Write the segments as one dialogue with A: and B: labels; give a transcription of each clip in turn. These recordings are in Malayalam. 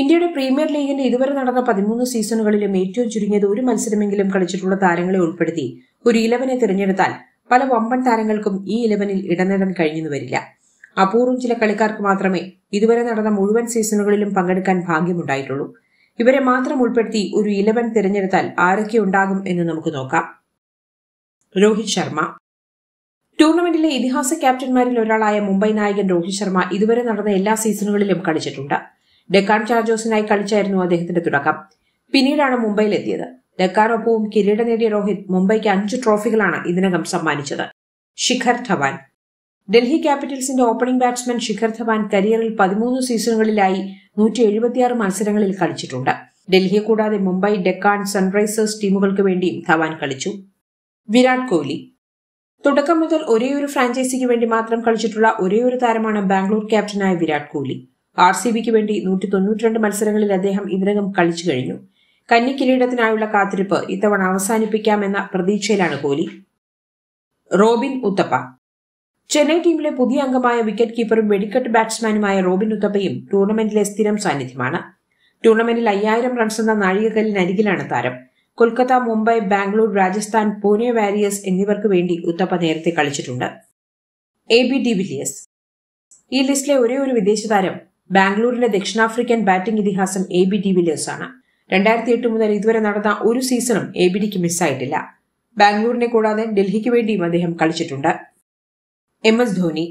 A: ഇന്ത്യയുടെ പ്രീമിയർ ലീഗിന്റെ ഇതുവരെ നടന്ന പതിമൂന്ന് സീസണുകളിലും ഏറ്റവും ചുരുങ്ങിയത് ഒരു മത്സരമെങ്കിലും കളിച്ചിട്ടുള്ള താരങ്ങളെ ഉൾപ്പെടുത്തി ഒരു ഇലവനെ തിരഞ്ഞെടുത്താൽ പല വമ്പൻ താരങ്ങൾക്കും ഈ ഇലവനിൽ ഇടനേടാൻ നേടാൻ കഴിഞ്ഞെന്ന് വരില്ല അപൂർവം ചില കളിക്കാർക്ക് മാത്രമേ ഇതുവരെ നടന്ന മുഴുവൻ സീസണുകളിലും പങ്കെടുക്കാൻ ഭാഗ്യമുണ്ടായിട്ടുള്ളൂ ഇവരെ മാത്രം ഉൾപ്പെടുത്തി ഒരു ഇലവൻ തിരഞ്ഞെടുത്താൽ ആരൊക്കെ ഉണ്ടാകും എന്ന് നമുക്ക് നോക്കാം രോഹിത് ശർമ്മ ടൂർണമെന്റിലെ ഇതിഹാസ ക്യാപ്റ്റന്മാരിൽ ഒരാളായ മുംബൈ നായകൻ രോഹിത് ശർമ്മ ഇതുവരെ നടന്ന എല്ലാ സീസണുകളിലും കളിച്ചിട്ടുണ്ട് ഡെക്കാൻ ചാർജേഴ്സിനായി കളിച്ചായിരുന്നു അദ്ദേഹത്തിന്റെ തുടക്കം പിന്നീടാണ് മുംബൈയിലെത്തിയത് ഡെക്കാനൊപ്പവും കിരീടം നേടിയ രോഹിത് മുംബൈക്ക് അഞ്ച് ട്രോഫികളാണ് ഇതിനകം സമ്മാനിച്ചത് ശിഖർ ധവാൻ ഡൽഹി ക്യാപിറ്റൽസിന്റെ ഓപ്പണിംഗ് ബാറ്റ്സ്മാൻ ശിഖർ ധവാൻ കരിയറിൽ പതിമൂന്ന് സീസണുകളിലായി നൂറ്റി എഴുപത്തിയാറ് മത്സരങ്ങളിൽ കളിച്ചിട്ടുണ്ട് ഡൽഹിയെ കൂടാതെ മുംബൈ ഡെക്കാൻ സൺറൈസേഴ്സ് ടീമുകൾക്ക് വേണ്ടിയും ധവാൻ കളിച്ചു വിരാട് കോഹ്ലി തുടക്കം മുതൽ ഒരേയൊരു ഫ്രാഞ്ചൈസിക്ക് വേണ്ടി മാത്രം കളിച്ചിട്ടുള്ള ഒരേയൊരു താരമാണ് ബാംഗ്ലൂർ ക്യാപ്റ്റനായ വിരാട് കോഹ്ലി ആർ സി ബിക്ക് വേണ്ടി നൂറ്റി തൊണ്ണൂറ്റിരണ്ട് മത്സരങ്ങളിൽ അദ്ദേഹം ഇതിനകം കളിച്ചു കഴിഞ്ഞു കന്നി കിരീടത്തിനായുള്ള കാത്തിരിപ്പ് ഇത്തവണ അവസാനിപ്പിക്കാമെന്ന പ്രതീക്ഷയിലാണ് കോഹ്ലി റോബിൻ ഉത്തപ്പ ചെന്നൈ ടീമിലെ പുതിയ അംഗമായ വിക്കറ്റ് കീപ്പറും വെടിക്കെട്ട് ബാറ്റ്സ്മാനുമായ റോബിൻ ഉത്തപ്പയും ടൂർണമെന്റിലെ സ്ഥിരം സാന്നിധ്യമാണ് ടൂർണമെന്റിൽ അയ്യായിരം റൺസ് എന്ന നാഴികക്കല്ലിനരികിലാണ് താരം കൊൽക്കത്ത മുംബൈ ബാംഗ്ലൂർ രാജസ്ഥാൻ പൂനെ വാരിയേഴ്സ് എന്നിവർക്ക് വേണ്ടി ഉത്തപ്പ നേരത്തെ കളിച്ചിട്ടുണ്ട് എ ബി ഡിവിലിയേഴ്സ് ഈ ലിസ്റ്റിലെ ഒരേ ഒരു വിദേശ താരം ബാംഗ്ലൂരിന്റെ ദക്ഷിണാഫ്രിക്കൻ ബാറ്റിംഗ് ഇതിഹാസം എ ബി വില്ലേഴ്സ് ആണ് രണ്ടായിരത്തി എട്ട് മുതൽ ഇതുവരെ നടന്ന ഒരു സീസണും എ ബി ഡിക്ക് മിസ്സായിട്ടില്ല ബാംഗ്ലൂരിനെ കൂടാതെ ഡൽഹിക്ക് വേണ്ടിയും അദ്ദേഹം കളിച്ചിട്ടുണ്ട് എം എസ് ധോനി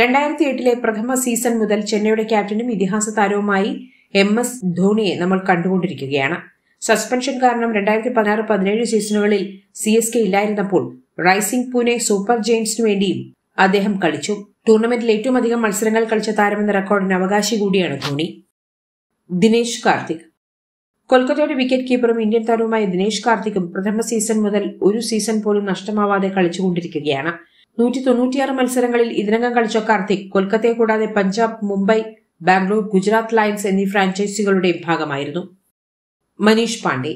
A: രണ്ടായിരത്തി എട്ടിലെ പ്രഥമ സീസൺ മുതൽ ചെന്നൈയുടെ ക്യാപ്റ്റനും ഇതിഹാസ താരവുമായി എം എസ് ധോണിയെ നമ്മൾ കണ്ടുകൊണ്ടിരിക്കുകയാണ് സസ്പെൻഷൻ കാരണം രണ്ടായിരത്തി പതിനാറ് പതിനേഴ് സീസണുകളിൽ സി എസ് കെ ഇല്ലായിരുന്നപ്പോൾ റൈസിംഗ് പൂനെ സൂപ്പർ ജെയിംസിനു വേണ്ടിയും അദ്ദേഹം കളിച്ചു ടൂർണമെന്റിൽ ഏറ്റവും അധികം മത്സരങ്ങൾ കളിച്ച താരമെന്ന റെക്കോർഡിന് അവകാശി കൂടിയാണ് ധോണി ദിനേശ് കാർത്തിക് കൊൽക്കത്തയുടെ വിക്കറ്റ് കീപ്പറും ഇന്ത്യൻ താരവുമായ ദിനേശ് കാർത്തിക്കും പ്രഥമ സീസൺ മുതൽ ഒരു സീസൺ പോലും നഷ്ടമാവാതെ കളിച്ചുകൊണ്ടിരിക്കുകയാണ് നൂറ്റി തൊണ്ണൂറ്റിയാറ് മത്സരങ്ങളിൽ ഇതിനകം കളിച്ച കാർത്തിക് കൊൽക്കത്തയെ കൂടാതെ പഞ്ചാബ് മുംബൈ ബാംഗ്ലൂർ ഗുജറാത്ത് ലയൺസ് എന്നീ ഫ്രാഞ്ചൈസികളുടെ ഭാഗമായിരുന്നു മനീഷ് പാണ്ഡെ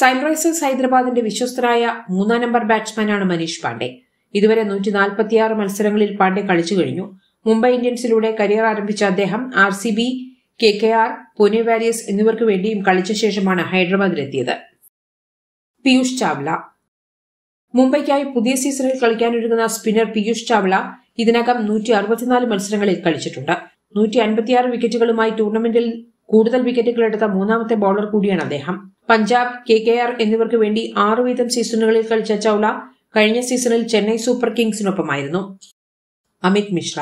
A: സൺറൈസേഴ്സ് ഹൈദരാബാദിന്റെ വിശ്വസ്തരായ മൂന്നാം നമ്പർ ബാറ്റ്സ്മാനാണ് മനീഷ് പാണ്ഡെ ഇതുവരെ നൂറ്റി നാൽപ്പത്തിയാറ് മത്സരങ്ങളിൽ പാണ്ഡ്യ കളിച്ചു കഴിഞ്ഞു മുംബൈ ഇന്ത്യൻസിലൂടെ കരിയർ ആരംഭിച്ച അദ്ദേഹം R C B K K R Pune warriors എന്നിവർക്ക് വേണ്ടിയും കളിച്ച ശേഷമാണ് ഹൈദരാബാദിലെത്തിയത് പീയൂഷ് ചാവ്ല മുംബൈക്കായി പുതിയ സീസണിൽ കളിക്കാനൊരുങ്ങുന്ന സ്പിന്നർ പീയൂഷ് ചാവ്ല ഇതിനകം നൂറ്റി അറുപത്തിനാല് മത്സരങ്ങളിൽ കളിച്ചിട്ടുണ്ട് നൂറ്റി അൻപത്തിയാറ് വിക്കറ്റുകളുമായി ടൂർണമെന്റിൽ കൂടുതൽ വിക്കറ്റുകൾ എടുത്ത മൂന്നാമത്തെ ബൌളർ കൂടിയാണ് അദ്ദേഹം പഞ്ചാബ് കെ കെ ആർ എന്നിവർക്ക് വേണ്ടി ആറ് വീതം സീസണുകളിൽ കളിച്ച ചൌള കഴിഞ്ഞ സീസണിൽ ചെന്നൈ സൂപ്പർ കിങ്സിനൊപ്പമായിരുന്നു അമിത് മിശ്ര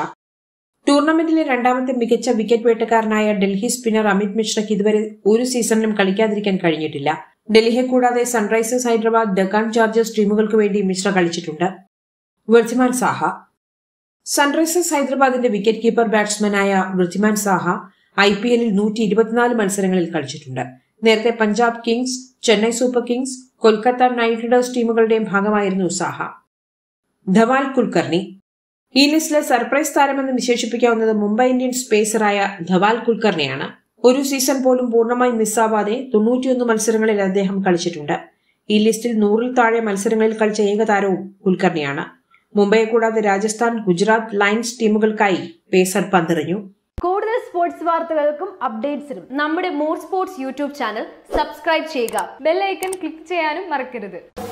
A: ടൂർണമെന്റിലെ രണ്ടാമത്തെ മികച്ച വിക്കറ്റ് വേട്ടക്കാരനായ ഡൽഹി സ്പിന്നർ അമിത് മിശ്രയ്ക്ക് ഇതുവരെ ഒരു സീസണിലും കളിക്കാതിരിക്കാൻ കഴിഞ്ഞിട്ടില്ല ഡൽഹിയെ കൂടാതെ സൺറൈസേഴ്സ് ഹൈദരാബാദ് ഡക്കാൻ ചാർജേഴ്സ് ടീമുകൾക്ക് വേണ്ടി മിശ്ര കളിച്ചിട്ടുണ്ട് വൃദ്ധിമാൻ സാഹ സൺറൈസേഴ്സ് ഹൈദരാബാദിന്റെ വിക്കറ്റ് കീപ്പർ ബാറ്റ്സ്മാനായ വൃദ്ധിമാൻ സാഹ ഐ പി എല്ലിൽ നൂറ്റി ഇരുപത്തിനാല് മത്സരങ്ങളിൽ കളിച്ചിട്ടുണ്ട് നേരത്തെ Punjab kings Chennai super kings Kolkata knight riders ടീമുകളുടെയും ഭാഗമായിരുന്നു സാഹ ധവാൽ കുൽക്കർണി ഈ ലിസ്റ്റിലെ സർപ്രൈസ് താരമെന്ന് വിശേഷിപ്പിക്കാവുന്നത് മുംബൈ ഇന്ത്യൻസ് പേസറായ ധവാൽ കുൽക്കർണിയാണ് ഒരു സീസൺ പോലും പൂർണ്ണമായി മിസ്സാവാതെ തൊണ്ണൂറ്റിയൊന്ന് മത്സരങ്ങളിൽ അദ്ദേഹം കളിച്ചിട്ടുണ്ട് ഈ ലിസ്റ്റിൽ നൂറിൽ താഴെ മത്സരങ്ങളിൽ കളിച്ച ഏക താരവും കുൽക്കർണിയാണ് മുംബൈ കൂടാതെ രാജസ്ഥാൻ ഗുജറാത്ത് ലയൻസ് ടീമുകൾക്കായി പേസർ പന്തെറിഞ്ഞു സ്പോർട്സ് വാർത്തകൾക്കും അപ്ഡേറ്റ്സിനും നമ്മുടെ more sports YouTube channel subscribe ചെയ്യുക ബെല്ലൈക്കൺ ക്ലിക്ക് ചെയ്യാനും മറക്കരുത്